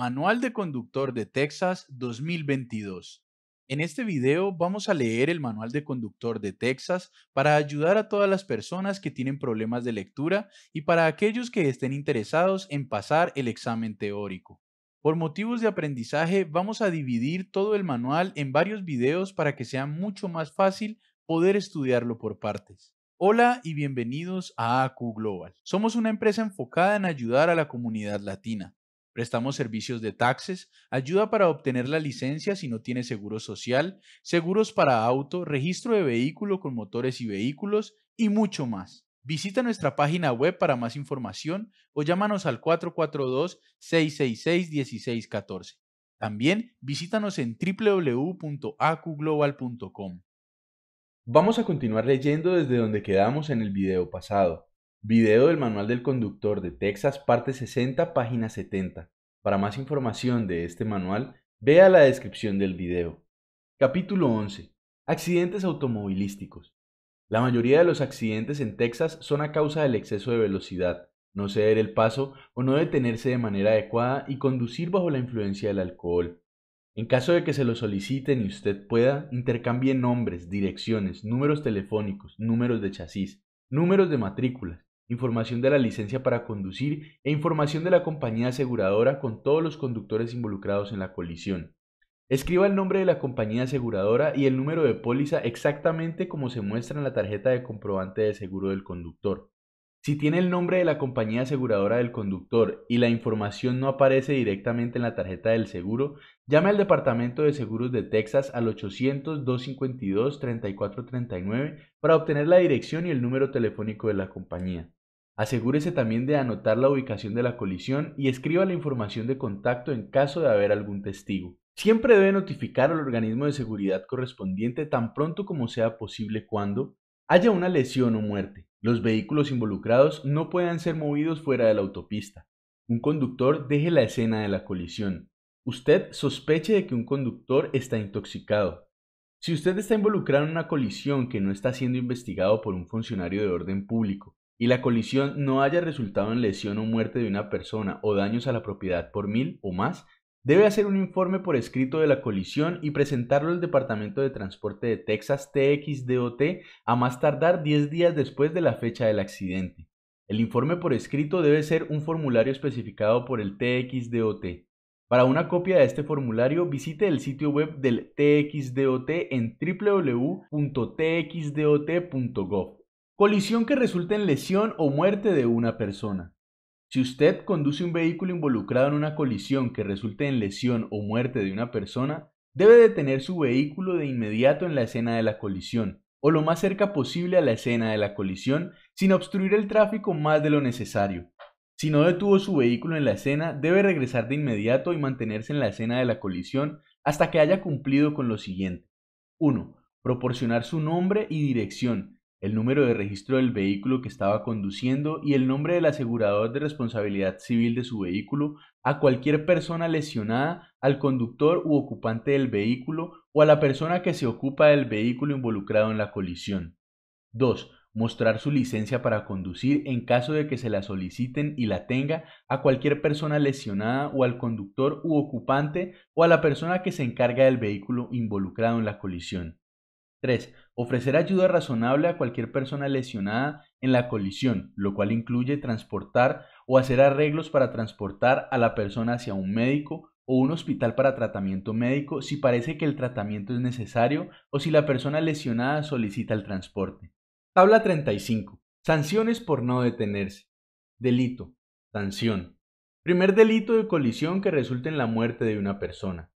Manual de Conductor de Texas 2022. En este video vamos a leer el Manual de Conductor de Texas para ayudar a todas las personas que tienen problemas de lectura y para aquellos que estén interesados en pasar el examen teórico. Por motivos de aprendizaje vamos a dividir todo el manual en varios videos para que sea mucho más fácil poder estudiarlo por partes. Hola y bienvenidos a ACU Global. Somos una empresa enfocada en ayudar a la comunidad latina. Prestamos servicios de taxes, ayuda para obtener la licencia si no tiene seguro social, seguros para auto, registro de vehículo con motores y vehículos y mucho más. Visita nuestra página web para más información o llámanos al 442-666-1614. También visítanos en www.acuglobal.com. Vamos a continuar leyendo desde donde quedamos en el video pasado. Video del Manual del Conductor de Texas, parte 60, página 70. Para más información de este manual, vea la descripción del video. Capítulo 11. Accidentes automovilísticos. La mayoría de los accidentes en Texas son a causa del exceso de velocidad, no ceder el paso o no detenerse de manera adecuada y conducir bajo la influencia del alcohol. En caso de que se lo soliciten y usted pueda, intercambie nombres, direcciones, números telefónicos, números de chasis, números de matrículas, información de la licencia para conducir e información de la compañía aseguradora con todos los conductores involucrados en la colisión. Escriba el nombre de la compañía aseguradora y el número de póliza exactamente como se muestra en la tarjeta de comprobante de seguro del conductor. Si tiene el nombre de la compañía aseguradora del conductor y la información no aparece directamente en la tarjeta del seguro, llame al Departamento de Seguros de Texas al 800-252-3439 para obtener la dirección y el número telefónico de la compañía. Asegúrese también de anotar la ubicación de la colisión y escriba la información de contacto en caso de haber algún testigo. Siempre debe notificar al organismo de seguridad correspondiente tan pronto como sea posible cuando haya una lesión o muerte. Los vehículos involucrados no puedan ser movidos fuera de la autopista. Un conductor deje la escena de la colisión. Usted sospeche de que un conductor está intoxicado. Si usted está involucrado en una colisión que no está siendo investigado por un funcionario de orden público y la colisión no haya resultado en lesión o muerte de una persona o daños a la propiedad por mil o más, debe hacer un informe por escrito de la colisión y presentarlo al Departamento de Transporte de Texas TXDOT a más tardar 10 días después de la fecha del accidente. El informe por escrito debe ser un formulario especificado por el TXDOT. Para una copia de este formulario, visite el sitio web del TXDOT en www.txdot.gov. Colisión que resulte en lesión o muerte de una persona. Si usted conduce un vehículo involucrado en una colisión que resulte en lesión o muerte de una persona, debe detener su vehículo de inmediato en la escena de la colisión, o lo más cerca posible a la escena de la colisión, sin obstruir el tráfico más de lo necesario. Si no detuvo su vehículo en la escena, debe regresar de inmediato y mantenerse en la escena de la colisión hasta que haya cumplido con lo siguiente. 1. Proporcionar su nombre y dirección, el número de registro del vehículo que estaba conduciendo y el nombre del asegurador de responsabilidad civil de su vehículo a cualquier persona lesionada, al conductor u ocupante del vehículo o a la persona que se ocupa del vehículo involucrado en la colisión. 2. Mostrar su licencia para conducir en caso de que se la soliciten y la tenga a cualquier persona lesionada o al conductor u ocupante o a la persona que se encarga del vehículo involucrado en la colisión. 3. Ofrecer ayuda razonable a cualquier persona lesionada en la colisión, lo cual incluye transportar o hacer arreglos para transportar a la persona hacia un médico o un hospital para tratamiento médico si parece que el tratamiento es necesario o si la persona lesionada solicita el transporte. Tabla 35. Sanciones por no detenerse. Delito. Sanción. Primer delito de colisión que resulte en la muerte de una persona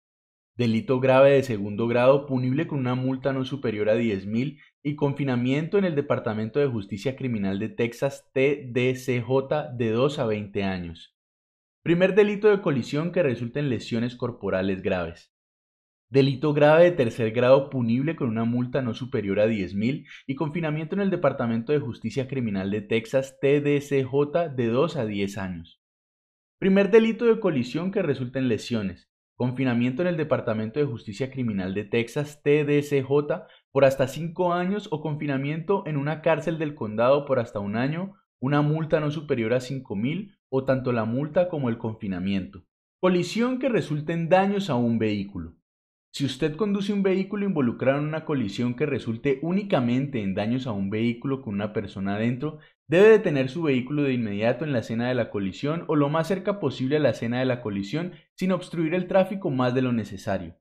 delito grave de segundo grado punible con una multa no superior a 10.000 y confinamiento en el Departamento de Justicia Criminal de Texas TDCJ de 2 a 20 años. Primer delito de colisión que resulte en lesiones corporales graves. Delito grave de tercer grado punible con una multa no superior a 10.000 y confinamiento en el Departamento de Justicia Criminal de Texas TDCJ de 2 a 10 años. Primer delito de colisión que resulte en lesiones Confinamiento en el Departamento de Justicia Criminal de Texas, TDCJ, por hasta cinco años o confinamiento en una cárcel del condado por hasta un año, una multa no superior a cinco mil o tanto la multa como el confinamiento. Colisión que resulte en daños a un vehículo. Si usted conduce un vehículo involucrado en una colisión que resulte únicamente en daños a un vehículo con una persona adentro, Debe detener su vehículo de inmediato en la escena de la colisión o lo más cerca posible a la escena de la colisión sin obstruir el tráfico más de lo necesario.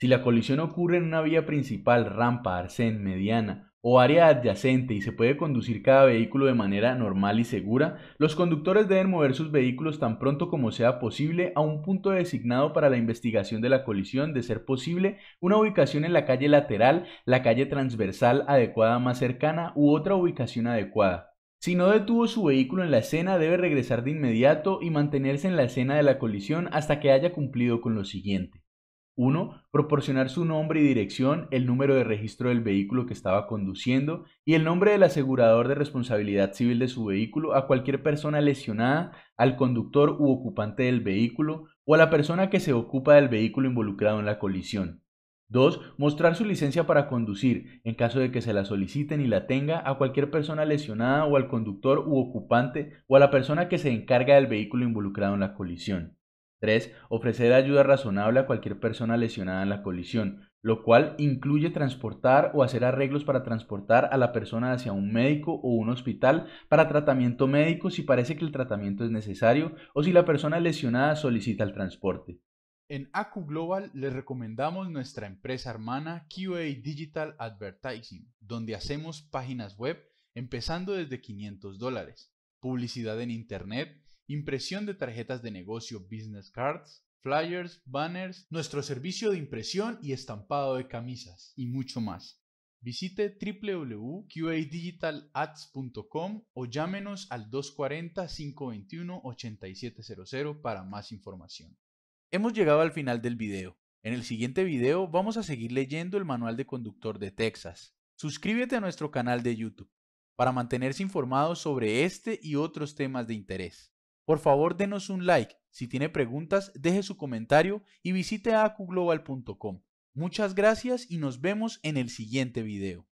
Si la colisión ocurre en una vía principal, rampa, arcén, mediana o área adyacente y se puede conducir cada vehículo de manera normal y segura, los conductores deben mover sus vehículos tan pronto como sea posible a un punto designado para la investigación de la colisión, de ser posible, una ubicación en la calle lateral, la calle transversal adecuada más cercana u otra ubicación adecuada. Si no detuvo su vehículo en la escena, debe regresar de inmediato y mantenerse en la escena de la colisión hasta que haya cumplido con lo siguiente. 1. Proporcionar su nombre y dirección, el número de registro del vehículo que estaba conduciendo y el nombre del asegurador de responsabilidad civil de su vehículo a cualquier persona lesionada, al conductor u ocupante del vehículo o a la persona que se ocupa del vehículo involucrado en la colisión. 2. Mostrar su licencia para conducir, en caso de que se la soliciten y la tenga, a cualquier persona lesionada o al conductor u ocupante o a la persona que se encarga del vehículo involucrado en la colisión. 3. Ofrecer ayuda razonable a cualquier persona lesionada en la colisión, lo cual incluye transportar o hacer arreglos para transportar a la persona hacia un médico o un hospital para tratamiento médico si parece que el tratamiento es necesario o si la persona lesionada solicita el transporte. En Acu Global les recomendamos nuestra empresa hermana QA Digital Advertising, donde hacemos páginas web empezando desde 500 dólares, publicidad en Internet, impresión de tarjetas de negocio business cards, flyers, banners, nuestro servicio de impresión y estampado de camisas y mucho más. Visite www.qadigitalads.com o llámenos al 240-521-8700 para más información. Hemos llegado al final del video. En el siguiente video vamos a seguir leyendo el manual de conductor de Texas. Suscríbete a nuestro canal de YouTube para mantenerse informado sobre este y otros temas de interés. Por favor, denos un like. Si tiene preguntas, deje su comentario y visite acuglobal.com. Muchas gracias y nos vemos en el siguiente video.